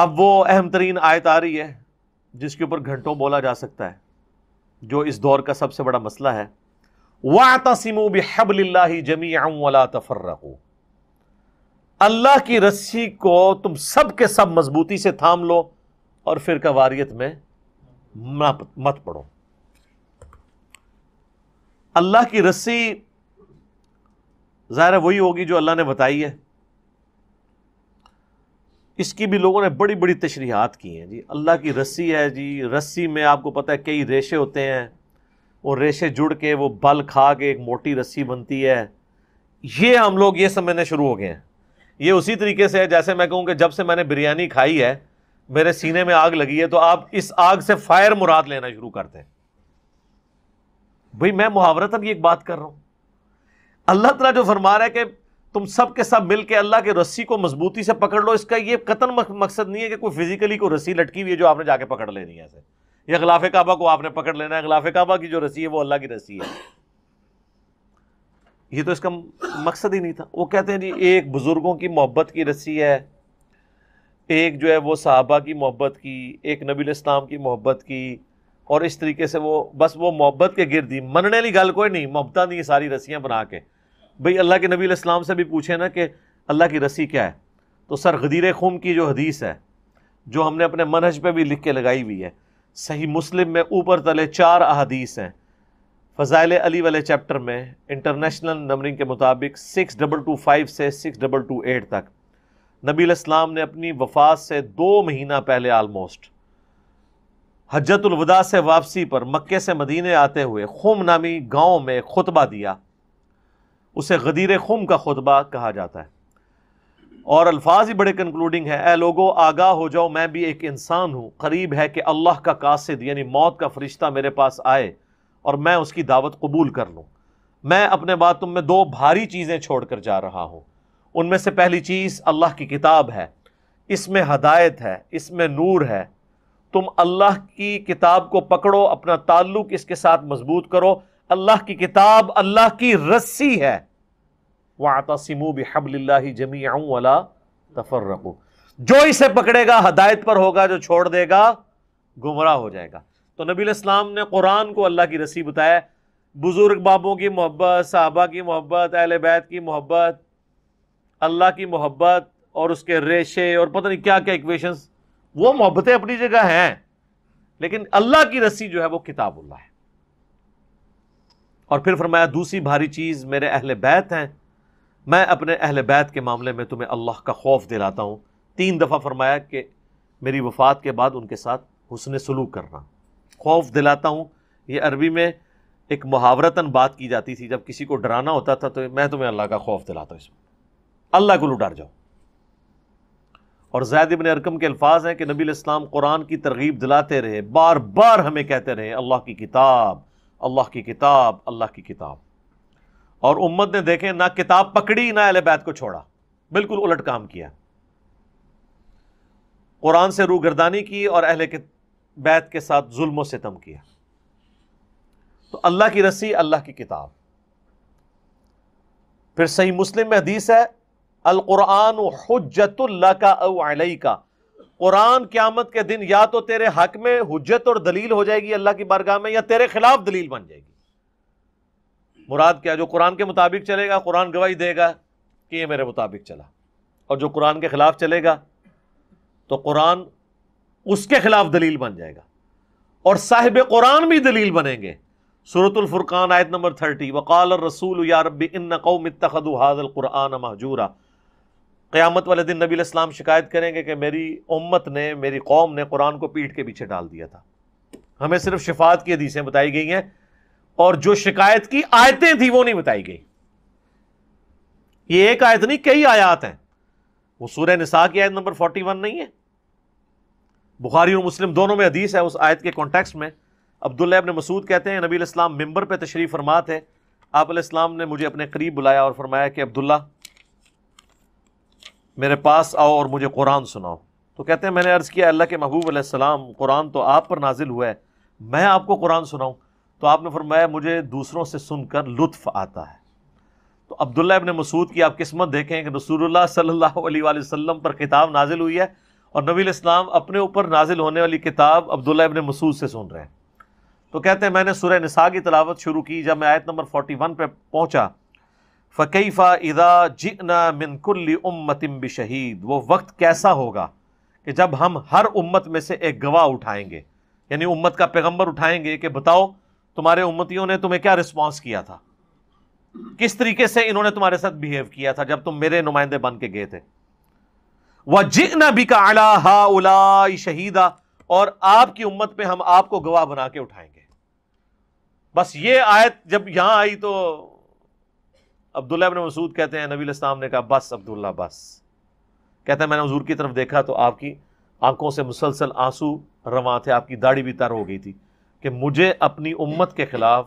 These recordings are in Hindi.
अब वो अहम तरीन आयत आ रही है जिसके ऊपर घंटों बोला जा सकता है जो इस दौर का सबसे बड़ा मसला है वातसिमो बेहबल्ला जमी वला तफर अल्लाह की रस्सी को तुम सब के सब मजबूती से थाम लो और फिर कवारीत में मत पढ़ो अल्लाह की रस्सी ज़ाहिर वही होगी जो अल्लाह ने बताई है इसकी भी लोगों ने बड़ी बड़ी तशरीहत की हैं जी अल्लाह की रस्सी है जी रस्सी में आपको पता है कई रेशे होते हैं और रेशे जुड़ के वो बल खा के एक मोटी रस्सी बनती है ये हम लोग ये समझने शुरू हो गए हैं ये उसी तरीके से है जैसे मैं कहूँ कि जब से मैंने बिरयानी खाई है मेरे सीने में आग लगी है तो आप इस आग से फायर मुराद लेना शुरू करते हैं भाई मैं मुहावरत की एक बात कर रहा हूँ अल्लाह तला जो फरमा रहा है कि तुम सब के सब मिल के अल्लाह के रस्सी को मजबूती से पकड़ लो इसका ये कतन मकसद नहीं है कि कोई फिजिकली कोई रस्सी लटकी हुई है जो आपने जाके पकड़ लेनी है ऐसे या गलाफ काबा को आपने पकड़ लेना है गलाफ काबा की जो रस्सी है वो अल्लाह की रस्सी है ये तो इसका मकसद ही नहीं था वो कहते हैं जी एक बुज़ुर्गों की मोहब्बत की रस्सी है एक जो है वो साहबा की मोहब्बत की एक नबील इस्लाम की मोहब्बत की और इस तरीके से वो बस वो मोहब्बत के गिरदी मनने वाली गल कोई नहीं मोहब्बत नहीं सारी रस्सियाँ बना के भाई अल्लाह के नबी इस्लाम से भी पूछे ना कि अल्लाह की रसी क्या है तो सर गदीर खूम की जो हदीस है जो हमने अपने मनहज पर भी लिख के लगाई हुई है सही मुस्लिम में ऊपर तले चार अदीस हैं फ़जाइल अली वाले चैप्टर में इंटरनेशनल नंबरिंग के मुताबिक सिक्स डबल टू फाइव से सिक्स डबल टू एट तक नबी इस्लाम ने अपनी वफात से दो महीना पहले आलमोस्ट हजरतुलवदा से वापसी पर मक्के से मदीने आते हुए खुम नामी गाँव में खुतबा दिया उसे गदीर खुम का खुतबा कहा जाता है और अल्फाज ही बड़े कंक्लूडिंग है ए लोगो आगाह हो जाओ मैं भी एक इंसान हूँ करीब है कि अल्लाह का कासिद यानी मौत का फरिश्ता मेरे पास आए और मैं उसकी दावत कबूल कर लूँ मैं अपने बाद में दो भारी चीज़ें छोड़ कर जा रहा हूँ उनमें से पहली चीज़ अल्लाह की किताब है इसमें हदायत है इसमें नूर है तुम अल्लाह की किताब को पकड़ो अपना ताल्लुक इसके साथ मजबूत करो अल्लाह की किताब अल्लाह की रस्सी है वह आता वातसिमु बिहबल्ला जमीआऊ वाला तफर रखो जो इसे पकड़ेगा हदायत पर होगा जो छोड़ देगा गुमराह हो जाएगा तो नबी इस्लाम ने कुरान को अल्लाह की रस्सी बताया बुज़ुर्ग बाबों की मोहब्बत साहबा की मोहब्बत अहल बैत की मोहब्बत अल्लाह की मोहब्बत और उसके रेशे और पता नहीं क्या क्या इक्वेशंस वो मोहब्बतें अपनी जगह हैं लेकिन अल्लाह की रस्सी जो है वो किताबुल्ला है और फिर फरमाया दूसरी भारी चीज़ मेरे अहल बैत हैं मैं अपने अहल बैत के मामले में तुम्हें अल्लाह का खौफ दिलाता हूँ तीन दफ़ा फरमाया कि मेरी वफ़ात के बाद उनके साथ हुसन सलूक करना खौफ दिलाता हूँ ये अरबी में एक मुहावरता बात की जाती थी जब किसी को डराना होता था तो मैं तुम्हें अल्लाह का खौफ दिलाता हूँ इसमें अल्लाह को डर जाओ और जैद इबन अरकम के अल्फाज हैं कि नबी इस्लाम कुरान की तरगीब दिलाते रहे बार बार हमें कहते रहे अल्लाह की किताब अल्लाह की किताब अल्लाह की किताब और उम्मत ने देखे ना किताब पकड़ी ना अहल बैत को छोड़ा बिल्कुल उलट काम किया कुरान से रू गर्दानी की और अहल के बैत के साथ जुल्म तम किया तो अल्लाह की रस्सी अल्लाह की किताब फिर सही मुस्लिम में हदीस है अलकुरान हजतुल्ला का अवलई का कुरान क्यामत के दिन या तो तेरे हक में हुज्जत और दलील हो जाएगी अल्लाह की बारगाह में या तेरे खिलाफ दलील बन जाएगी मुराद क्या जो कुरान के मुताबिक चलेगा कुरान गवाही देगा कि यह मेरे मुताबिक चला और जो कुरान के खिलाफ चलेगा तो कुरान उसके खिलाफ दलील बन जाएगा और साहिब कुरान भी दलील बनेंगे सूरतुल्फुरकान आयत नंबर थर्टी वकाल रसूल या रबी इन कौम तखद हाजल कुरान महजूरा क़्यामत वाले दिन नबी इस्लाम शिकायत करेंगे कि मेरी उम्मत ने मेरी कौम ने कुरान को पीठ के पीछे डाल दिया था हमें सिर्फ शिफात की हदीसें बताई गई हैं और जो शिकायत की आयतें थी वो नहीं बताई गई ये एक आयत नहीं कई आयात हैं वो सूर्य निसा की आयत नंबर फोर्टी वन नहीं है बुखारी और मुस्लिम दोनों में हदीस है उस आयत के कॉन्टेक्स में अब्दुल्ला ने मसूद कहते हैं नबी इस्लाम मिंबर पर तशरीफ़ फरमा थे आप ने मुझे अपने करीब बुलाया और फरमाया कि अब्दुल्ला मेरे पास आओ और मुझे कुरान सुनाओ तो कहते हैं मैंने अर्ज़ किया अल्लाह के महबूब अलैहिस्सलाम कुरान तो आप पर नाजिल हुआ है मैं आपको कुरान सुनाऊँ तो आपने फरमाया मुझे दूसरों से सुनकर लुत्फ़ आता है तो अब्दुल्ल अबन मसूद की आप किस्मत देखें कि रसूलुल्लाह सल्लल्लाहु अलैहि पर किताब नाजिल हुई है और नबी इस्लाम अपने ऊपर नाजिल होने वाली किताब अब्दुल्ला इबन मसूद से सुन रहे हैं तो कहते हैं मैंने सुरह निसा की तलावत शुरू की जब मैं आयत नंबर फोर्टी वन पर पहुँचा फ़कीफ़ा इदा जिना मिनकुल्ली उम्मतिम शहीद वो वक्त कैसा होगा कि जब हम हर उम्मत में से एक गवाह उठाएंगे यानी उम्मत का पैगंबर उठाएंगे कि बताओ तुम्हारे उम्मतियों ने तुम्हें क्या रिस्पॉन्स किया था किस तरीके से इन्होंने तुम्हारे साथ बिहेव किया था जब तुम मेरे नुमाइंदे बन के गए थे वह जिना बिका अला हा उला शहीदा और आपकी उम्मत पे हम आपको गवाह बना के उठाएंगे बस ये आयत जब यहां आई तो अब्दुल्ला अबन मसूद कहते हैं नबी इस्लाम ने कहा बस अब्दुल्ला बस कहते हैं मैंने हजूर की तरफ देखा तो आपकी आंखों से मुसलसल आंसू रवा थे आपकी दाढ़ी भी तर हो गई थी कि मुझे अपनी उम्मत के ख़िलाफ़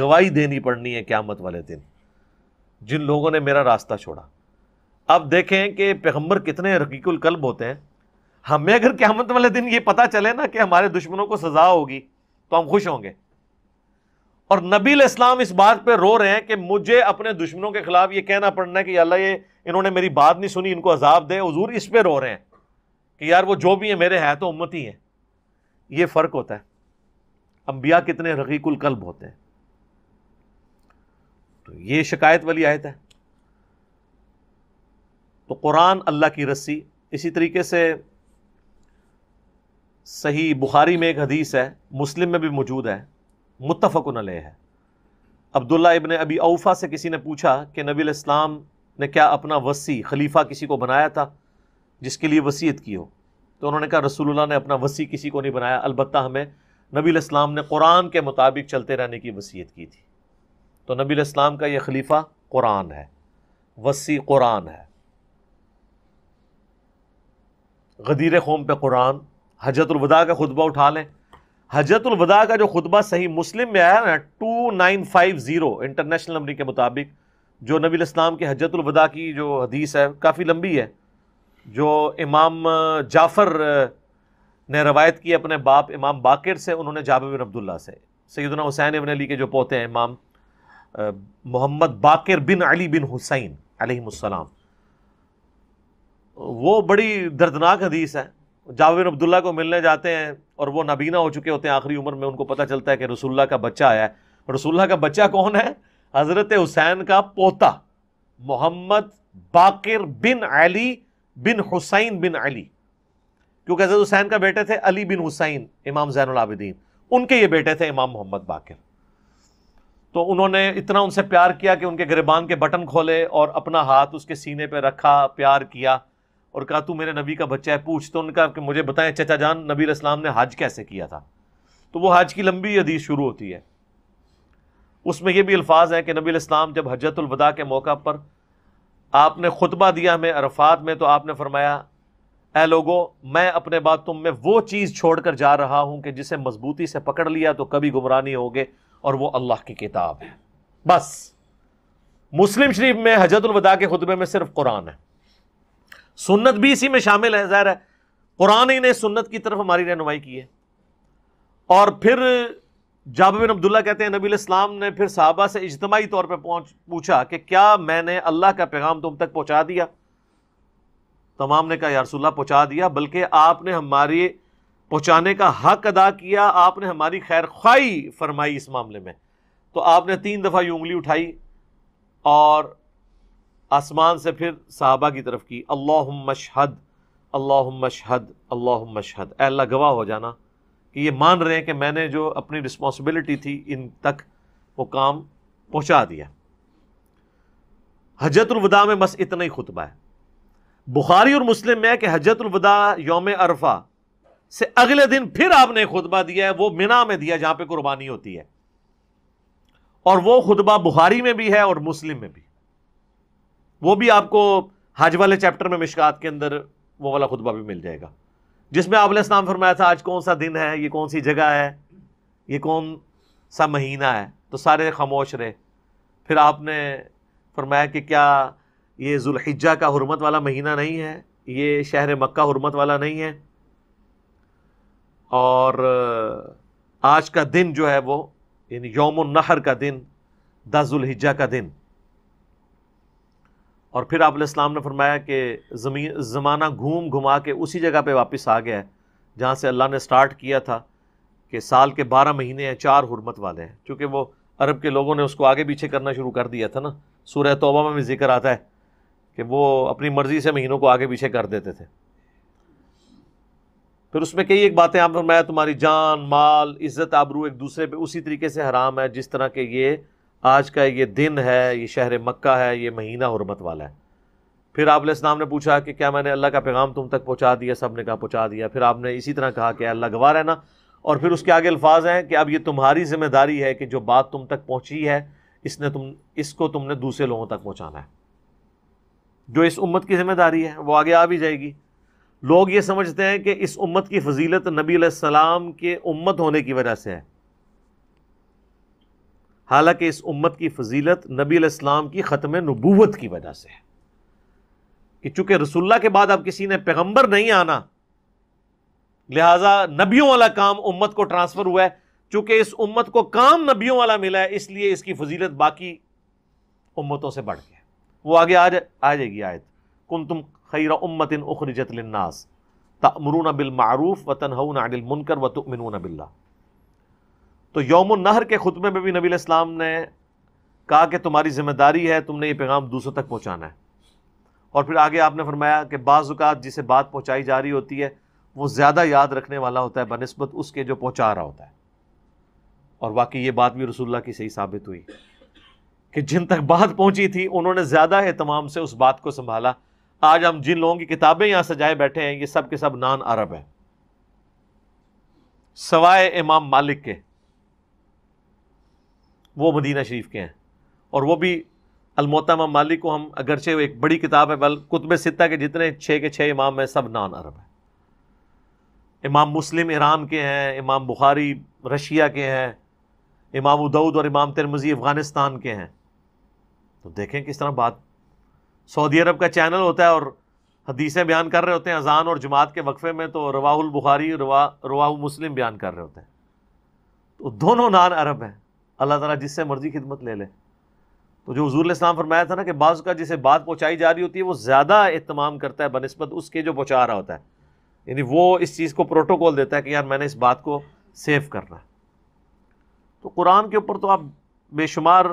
गवाही देनी पड़नी है क्यामत वाले दिन जिन लोगों ने मेरा रास्ता छोड़ा अब देखें कि पैगम्बर कितने रकीकुल कल्ब होते हैं हमें अगर क्या वाले दिन ये पता चले ना कि हमारे दुश्मनों को सज़ा होगी तो हम खुश होंगे और नबील इस्लाम इस बात पर रो रहे हैं कि मुझे अपने दुश्मनों के खिलाफ ये कहना पड़ना है कि अल्लाह ये इन्होंने मेरी बात नहीं सुनी इनको अजाब दे हजूर इस पर रो रहे हैं कि यार वो जो भी है मेरे हैं तो उम्मत ही हैं ये फ़र्क होता है अम्बिया कितने रकीकुल कल्ब होते हैं तो ये शिकायत वाली आयत है तो कुरान अल्लाह की रस्सी इसी तरीके से सही बुखारी में एक हदीस है मुस्लिम में भी मौजूद है मुतफ़न है अब्दुल्ला इबन अबी अवफ़ा से किसी ने पूछा कि नबी इस्लाम ने क्या अपना वसी खलीफा किसी को बनाया था जिसके लिए वसीयत की हो तो उन्होंने कहा रसूलुल्लाह ने अपना वसी किसी को नहीं बनाया अलबत्त हमें नबी इस्लाम ने कुरान के मुताबिक चलते रहने की वसीयत की थी तो नबी इस्लाम का यह खलीफा कुरान है वसी कुरान है गदीर खोम पे कुरान हजरतुलवदा का खुतबा उठा लें हजरतुल वदा का जो खुतबा सही मुस्लिम में आया ना two nine five zero international नंबरी के मुताबिक जो नबी इस्लाम के हजरतुल वदा की जो हदीस है काफ़ी लंबी है जो इमाम जाफ़र ने रवायत की अपने बाप इमाम बाकिर से उन्होंने जाब बिन अब्दुल्ला से सैदना हुसैन इबन अली के जो पोते हैं इमाम मोहम्मद बाकिर बिन अली बिन हुसैन अलैहिस्सलाम वो बड़ी दर्दनाक हदीस है जाविर अब्दुल्ला को मिलने जाते हैं और वो नबीना हो चुके होते हैं आखिरी उम्र में उनको पता चलता है कि रसुल्ला का बच्चा आया है रसुल्ला का बच्चा कौन है हज़रत हुसैन का पोता मोहम्मद बाकिर बिन अली बिन हुसैन बिन अली क्योंकि हज़रत हुसैन का बेटे थे अली बिन हुसैन इमाम जैनआबिदीन उनके ये बेटे थे इमाम मोहम्मद बाकिर तो उन्होंने इतना उनसे प्यार किया कि उनके गिरबान के बटन खोले और अपना हाथ उसके सीने पर रखा प्यार किया और कहा तू मेरे नबी का बच्चा है पूछ तो उनका कि मुझे बताएं चचा जान नबी इस्लाम ने हज कैसे किया था तो वो हज की लंबी हदीस शुरू होती है उसमें यह भी अल्फाज हैं कि नबी इस्लाम जब हजरतुलवदा के मौका पर आपने खुतबा दिया हमें अरफात में तो आपने फरमाया ए लोगो मैं अपने बाद तुम में वो चीज़ छोड़कर जा रहा हूँ कि जिसे मजबूती से पकड़ लिया तो कभी गुमराह नहीं होगे और वो अल्लाह की किताब है बस मुस्लिम शरीफ में हजरतुलवदा के खुतबे में सिर्फ कुरान है सुन्नत भी इसी में शामिल है ज़ाहिर है कुरान ही ने सुन्नत की तरफ हमारी रहनुमाई की है और फिर जाब बिन अब्दुल्ला कहते हैं नबी इस्लाम ने फिर साहबा से इजतमाही तौर पर पूछा कि क्या मैंने अल्लाह का पैगाम तुम तक पहुंचा दिया तमाम ने कहा यारसुल्ला पहुंचा दिया बल्कि आपने हमारी पहुंचाने का हक अदा किया आपने हमारी खैर ख्वाही फरमाई इस मामले में तो आपने तीन दफ़ा ये उंगली उठाई और आसमान से फिर साहबा की तरफ की अल्लाह मशहद अल्लाह मशहद अल्लाह मशहद अल्लाह गवाह हो जाना कि ये मान रहे हैं कि मैंने जो अपनी रिस्पॉन्सिबिलिटी थी इन तक वो काम पहुंचा दिया हजरतुलवदा में बस इतना ही खुतबा है बुखारी और मुस्लिम में कि हजरतुलवदा योम अरफा से अगले दिन फिर आपने खुतबा दिया है वो मिना में दिया जहां पर कुर्बानी होती है और वो खुतबा बुखारी में भी है और मुस्लिम में भी वो भी आपको हज वाले चैप्टर में मिशकात के अंदर वो वाला खुतबा भी मिल जाएगा जिसमें आपने इस्लाम फरमाया था आज कौन सा दिन है ये कौन सी जगह है ये कौन सा महीना है तो सारे खामोश रहे फिर आपने फरमाया कि क्या ये जुल्हिजा का हरमत वाला महीना नहीं है ये शहर मक्का हरमत वाला नहीं है और आज का दिन जो है वो यानी यौम नहर का दिन दस जुल्हिजा का दिन और फिर आप इस्लाम ने फरमाया कि ज़मीन ज़माना घूम घुमा के उसी जगह पे वापस आ गया है जहाँ से अल्लाह ने स्टार्ट किया था कि साल के बारह महीने हैं चार हरमत वाले हैं क्योंकि वो अरब के लोगों ने उसको आगे पीछे करना शुरू कर दिया था ना सूर्य तोबा में भी जिक्र आता है कि वो अपनी मर्ज़ी से महीनों को आगे पीछे कर देते थे फिर उसमें कई एक बातें आप मैं तुम्हारी जान माल इज़्ज़त आबरू एक दूसरे पर उसी तरीके से हराम है जिस तरह के ये आज का ये दिन है ये शहर मक्का है ये महीना हरमत वाला है फिर आप इस्लाम ने पूछा कि क्या मैंने अल्लाह का पैगाम तुम तक पहुँचा दिया सब ने कहा पहुँचा दिया फिर आपने इसी तरह कहा कि अल्लाह गवाह रहना और फिर उसके आगे अल्फाज हैं कि अब ये तुम्हारी जिम्मेदारी है कि जो बात तुम तक पहुँची है इसने तुम इसको तुमने दूसरे लोगों तक पहुँचाना है जो इस उम्मत की जिम्मेदारी है वो आगे आ भी जाएगी लोग ये समझते हैं कि इस उम्मत की फजीलत नबी सलाम के उम्मत होने की वजह से है हालांकि इस उम्मत की फजीलत नबी इस्लाम की ख़त्म नबूवत की वजह से है कि चूंकि रसुल्ला के बाद अब किसी ने पैगंबर नहीं आना लिहाजा नबियों वाला काम उम्मत को ट्रांसफ़र हुआ है चूंकि इस उम्मत को काम नबियों वाला मिला है इसलिए इसकी फजीलत बाकी उम्मतों से बढ़ गया वो आगे आ जा आ जाएगी आयत कुन तुम खैर उम्मत इन उखरजतनास तमरून बिल मारूफ व तनहन मुनकर व तुमिन बिल्ला तो योम नहर के खुतबे में भी नबी इस्लाम ने कहा कि तुम्हारी जिम्मेदारी है तुमने ये पैगाम दूसरों तक पहुँचाना है और फिर आगे आपने फरमाया कि बाज़ात जिसे बात पहुंचाई जा रही होती है वो ज़्यादा याद रखने वाला होता है बनस्बत उसके जो पहुंचा रहा होता है और वाकई ये बात भी रसुल्ला की सही साबित हुई कि जिन तक बात पहुंची थी उन्होंने ज़्यादा एहतमाम से उस बात को संभाला आज हम जिन लोगों की किताबें यहां सजाए बैठे हैं ये सब के सब नान अरब है सवाए इमाम मालिक के वो मदीना शरीफ के हैं और वो भी अलमोतम मालिक को हम अगरचे एक बड़ी किताब है बल कुतब सित्ता के जितने छः के छः इमाम हैं सब नान अरब हैं इमाम मुस्लिम इराम के हैं इमाम बुखारी रशिया के हैं इमाम उदऊद और इमाम तिरमजी अफ़गानिस्तान के हैं तो देखें किस तरह बात सऊदी अरब का चैनल होता है और हदीसें बयान कर रहे होते हैं अजान और जमात के वक्फे में तो रवाहुल बुखारी रवा रवाह मुस्लिम बयान कर रहे होते हैं तो दोनों नान अरब हैं अल्लाह तला जिससे मर्जी खिदमत ले लें तो जो हजूर इस्लाम फरमाया था ना कि बाज़ का जिसे बात पहुँचाई जा रही होती है वो ज़्यादा अहतमाम करता है बनस्बत उसके जो पहुँचा रहा होता है यानी वो इस चीज़ को प्रोटोकॉल देता है कि यार मैंने इस बात को सेव करना है तो कुरान के ऊपर तो आप बेशुमार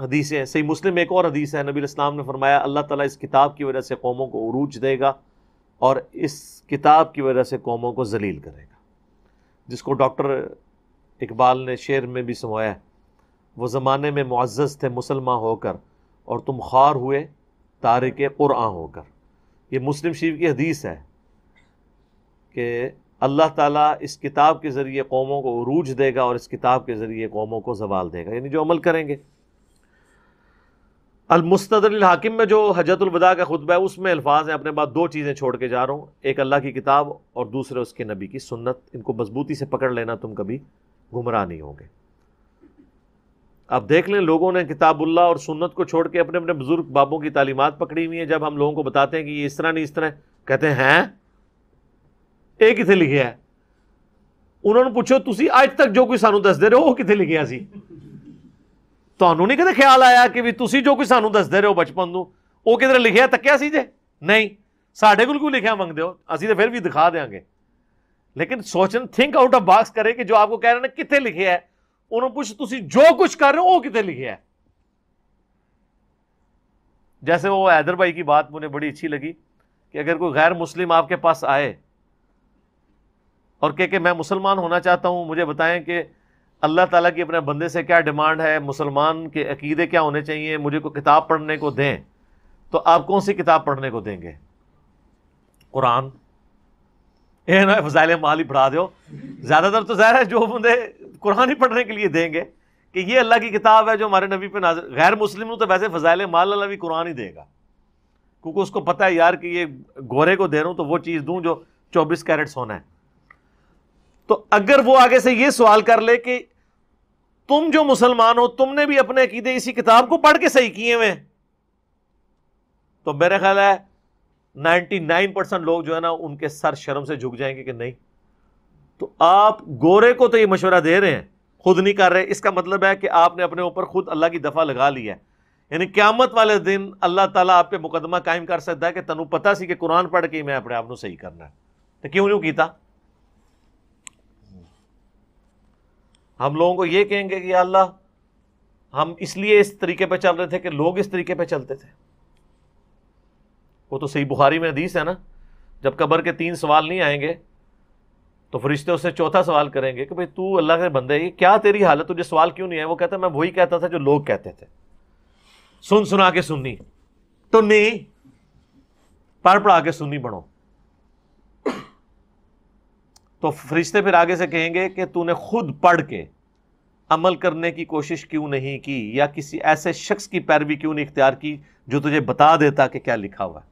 हदीसें हैं सही मुस्लिम एक और हदीस है नबी इस्लाम ने फरमाया अल्लाह ताली इस किताब की वजह से कौमों को अरूज देगा और इस किताब की वजह से कौमों को जलील करेगा जिसको डॉक्टर इकबाल ने शेर में भी समाया वो ज़माने में मुआज़ थे मुसलमान होकर और तुम खार हुए तारक क़ुरआन होकर ये मुस्लिम शरीफ की हदीस है कि अल्लाह ताला इस किताब के ज़रिए कौमों को उरूज देगा और इस किताब के ज़रिए कौमों को जवाल देगा यानी जो अमल करेंगे अलमुस्तदिल हाकिम में जो हजतुलवदा का खुतबा है उसमें अल्फाज हैं अपने बाद दो चीज़ें छोड़ के जा रहा हूँ एक अल्लाह की किताब और दूसरे उसके नबी की सुन्नत इनको मजबूती से पकड़ लेना तुम कभी गुमराह नहीं होंगे अब देख लें लोगों ने किताबुल्ला और सुन्नत को छोड़ के अपने अपने बुजुर्ग बाबों की तालीमत पकड़ी हुई है जब हम लोगों को बताते हैं कि ये इस तरह नहीं इस तरह कहते हैं ਇਹ ਕਿੱਥੇ ਲਿਖਿਆ ਹੈ ਉਹਨਾਂ ਨੂੰ ਪੁੱਛੋ ਤੁਸੀਂ ਅੱਜ ਤੱਕ ਜੋ ਕੋਈ ਸਾਨੂੰ ਦੱਸਦੇ ਰਹੇ ਉਹ ਕਿੱਥੇ ਲਿਖਿਆ ਸੀ ਤੁਹਾਨੂੰ ਨਹੀਂ ਕਦੇ ਖਿਆਲ ਆਇਆ ਕਿ ਵੀ ਤੁਸੀਂ ਜੋ ਕੋਈ ਸਾਨੂੰ ਦੱਸਦੇ ਰਹੇ ਹੋ ਬਚਪਨ ਨੂੰ ਉਹ ਕਿਧਰ ਲਿਖਿਆ ਤੱਕਿਆ ਸੀ ਜੇ ਨਹੀਂ ਸਾਡੇ ਕੋਲ ਕੋਈ ਲਿਖਿਆ ਮੰਗਦੇ ਹੋ ਅਸੀਂ ਤਾਂ ਫਿਰ ਵੀ ਦਿਖਾ ਦੇਾਂਗੇ लेकिन सोचन थिंक आउट ऑफ बॉक्स करें कि जो आपको कह रहे हैं कितने लिखे है उन्होंने पूछ तुम जो कुछ कर रहे हो वो कितने लिखे है जैसे वो हैदर भाई की बात मुझे बड़ी अच्छी लगी कि अगर कोई गैर मुस्लिम आपके पास आए और कह के मैं मुसलमान होना चाहता हूं मुझे बताएं कि अल्लाह ताला की अपने बंदे से क्या डिमांड है मुसलमान के अकीदे क्या होने चाहिए मुझे कोई किताब पढ़ने को दें तो आप कौन सी किताब पढ़ने को देंगे कुरान इन फजाइल माल ही पढ़ा दो ज़्यादातर तो ज़ाहिर है जो बंदे कुरान ही पढ़ने के लिए देंगे कि ये अल्लाह की किताब है जो हमारे नबी पे नाज गैर मुस्लिम हूँ तो वैसे फजाइल माल अल्लाह भी कुरान ही देगा क्योंकि उसको पता है यार कि ये गोरे को दे रहा हूँ तो वो चीज़ दूँ जो चौबीस कैरेट सोना है तो अगर वो आगे से ये सवाल कर ले कि तुम जो मुसलमान हो तुमने भी अपने अकीदे इसी किताब को पढ़ के सही किए हुए तो मेरा ख्याल है 99 परसेंट लोग जो है ना उनके सर शर्म से झुक जाएंगे कि नहीं तो आप गोरे को तो ये मशवरा दे रहे हैं खुद नहीं कर रहे इसका मतलब है कि आपने अपने ऊपर खुद अल्लाह की दफ़ा लगा लिया है यानी क्यामत वाले दिन अल्लाह ताला आप पे मुकदमा कायम कर सकता है कि तनु पता सी कि कुरान पढ़ के मैं अपने आप को सही करना है तो क्यों नहीं किया हम लोगों को यह कहेंगे कि अल्लाह हम इसलिए इस तरीके पर चल रहे थे कि लोग इस तरीके पर चलते थे वो तो सही बुखारी में हदीस है ना जब कब्र के तीन सवाल नहीं आएंगे तो फरिश्ते उससे चौथा सवाल करेंगे कि भाई तू अल्लाह के बंदे ये क्या तेरी हालत तुझे सवाल क्यों नहीं है वो कहता मैं वही कहता था जो लोग कहते थे सुन सुना के सुननी तो नहीं पढ़ पढ़ा के सुननी बनो तो फरिश्ते फिर आगे से कहेंगे कि तूने खुद पढ़ के अमल करने की कोशिश क्यों नहीं की या किसी ऐसे शख्स की पैरवी क्यों नहीं इख्तियार की जो तुझे बता देता कि क्या लिखा हुआ है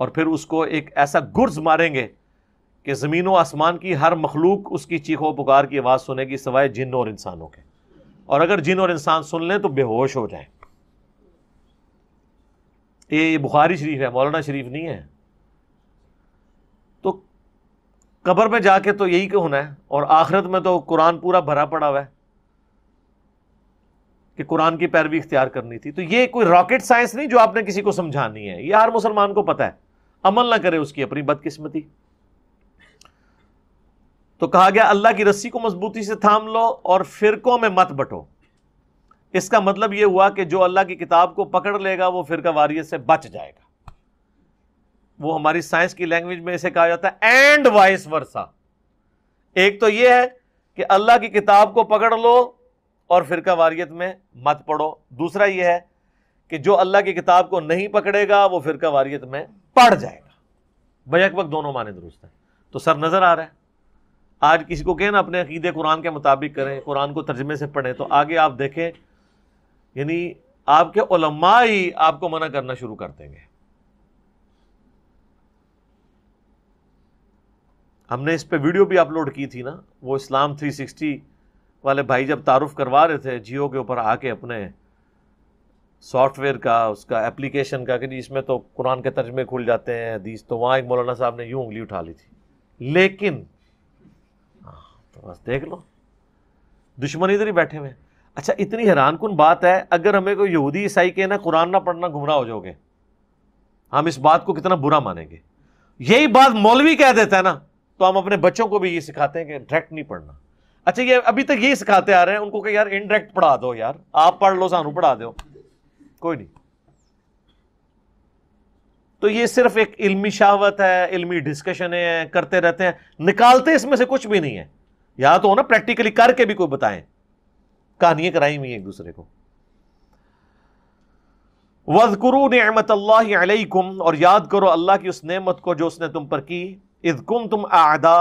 और फिर उसको एक ऐसा गुर्ज मारेंगे कि ज़मीन व आसमान की हर मखलूक उसकी चीखो पुकार की आवाज़ सुनेगी सवाए जिन और इंसानों के और अगर जिन और इंसान सुन लें तो बेहोश हो जाए ये बुखारी शरीफ है मौलाना शरीफ नहीं है तो कबर में जाके तो यही क्यों होना है और आखिरत में तो कुरान पूरा भरा पड़ा हुआ है कि कुरान की पैरवी इख्तियार करनी थी तो ये कोई रॉकेट साइंस नहीं जो आपने किसी को समझानी है यह हर मुसलमान को पता है अमल ना करे उसकी अपनी बदकिस्मती तो कहा गया अल्लाह की रस्सी को मजबूती से थाम लो और फिरकों में मत बटो इसका मतलब यह हुआ कि जो अल्लाह की किताब को पकड़ लेगा वो फिरका वारियत से बच जाएगा वो हमारी साइंस की लैंग्वेज में इसे कहा जाता है एंड वाइस वर्सा एक तो यह है कि अल्लाह की किताब को पकड़ लो और फिरका वारियत में मत पढ़ो दूसरा यह है कि जो अल्लाह की किताब को नहीं पकड़ेगा वो फिरका वारियत में पड़ जाएगा बैक वक्त दोनों माने दुरुस्त हैं तो सर नज़र आ रहा है आज किसी को कहें ना अपने अकीदे कुरान के मुताबिक करें कुरान को तर्जमे से पढ़ें तो आगे आप देखें यानी आपके ओलमा ही आपको मना करना शुरू कर देंगे हमने इस पर वीडियो भी अपलोड की थी ना वो इस्लाम थ्री सिक्सटी वाले भाई जब तारुफ करवा रहे थे जियो के ऊपर आके अपने सॉफ्टवेयर का उसका एप्लीकेशन का कि इसमें तो कुरान के तर्जमे खुल जाते हैं हदीस तो वहाँ एक मौलाना साहब ने यूँ उंगली उठा ली थी लेकिन हाँ, तो बस देख लो दुश्मन इधर ही बैठे हुए अच्छा इतनी हैरान कन बात है अगर हमें कोई यहूदी ईसाई के ना कुरान ना पढ़ना गुमराह हो जाओगे हम इस बात को कितना बुरा मानेंगे यही बात मौलवी कह देता है ना तो हम अपने बच्चों को भी ये सिखाते हैं कि डायरेक्ट नहीं पढ़ना अच्छा ये अभी तक यही सिखाते आ रहे हैं उनको कि यार इनडायरेक्ट पढ़ा दो यार आप पढ़ लो सानू पढ़ा दो कोई नहीं तो ये सिर्फ एक इल्मी शावत है इल्मी डिस्कशन है करते रहते हैं निकालते इसमें से कुछ भी नहीं है या तो हो ना प्रैक्टिकली करके भी कोई बताएं कहानियां कराई हुई एक दूसरे को वजकुरु नमत अलैकुम और याद करो अल्लाह की उस नेमत को जो उसने तुम पर की इजकुम तुम आदा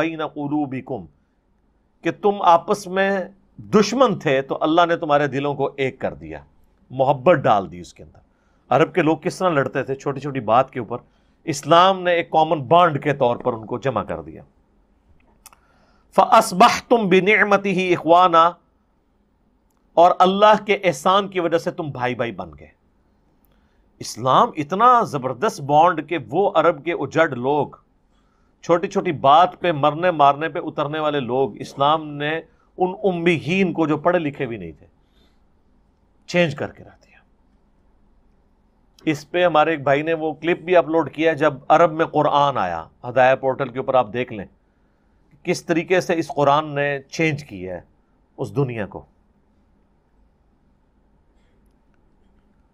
बैन कुम कि तुम आपस में दुश्मन थे तो अल्लाह ने तुम्हारे दिलों को एक कर दिया मोहब्बत डाल दी उसके अंदर अरब के लोग किस तरह लड़ते थे छोटी छोटी बात के ऊपर इस्लाम ने एक कॉमन बॉन्ड के तौर पर उनको जमा कर दिया फ़सबह तुम बिनमती ही इखवाना और अल्लाह के एहसान की वजह से तुम भाई भाई बन गए इस्लाम इतना ज़बरदस्त बॉन्ड के वो अरब के उजड़ लोग छोटी छोटी बात पे मरने मारने पे उतरने वाले लोग इस्लाम ने उन उम्मीहीन को जो पढ़े लिखे भी नहीं थे चेंज करके रख दिया इस पे हमारे एक भाई ने वो क्लिप भी अपलोड किया जब अरब में कुरान आया हदाय पोर्टल के ऊपर आप देख लें किस तरीके से इस कुरान ने चेंज किया है उस दुनिया को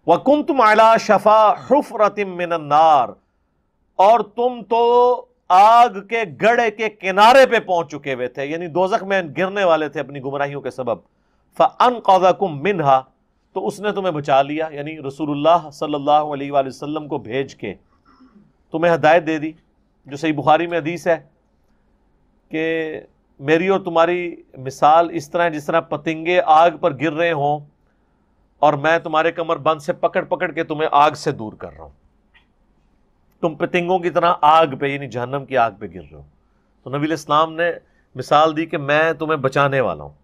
वकुम तुम आला शफा हफ रतिम और तुम तो आग के गड़े के किनारे पे पहुंच चुके हुए थे यानी दोजख में गिरने वाले थे अपनी गुमराहियों के सबब फ़न कौजाकुम मिनहा तो उसने तुम्हें बचा लिया यानी रसूल सल्लल्लाहु को भेज के तुम्हें हदायत दे दी जो सही बुखारी में हदीस है कि मेरी और तुम्हारी मिसाल इस तरह जिस तरह पतंगे आग पर गिर रहे हों और मैं तुम्हारे कमर बंद से पकड़ पकड़ के तुम्हें आग से दूर कर रहा हूँ तुम पतिंगों की तरह आग पे यानी जहन्नम की आग पे गिर रहे हो तो नबी इस्लाम ने मिसाल दी कि मैं तुम्हें बचाने वाला हूँ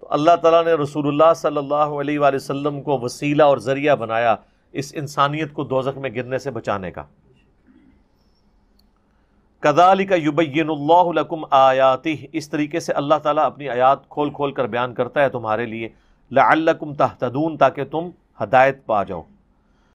तो अल्लाह तला ने रसूल सल्लल्लाहु अलैहि को वसीला और ज़रिया बनाया इस इंसानियत को दोजक में गिरने से बचाने का कदाली का युबैनकुम आयाति इस तरीके से अल्लाह ताला अपनी आयात खोल खोल कर बयान करता है तुम्हारे लिए लकुम तहतदून ताकि तुम हदायत पा जाओ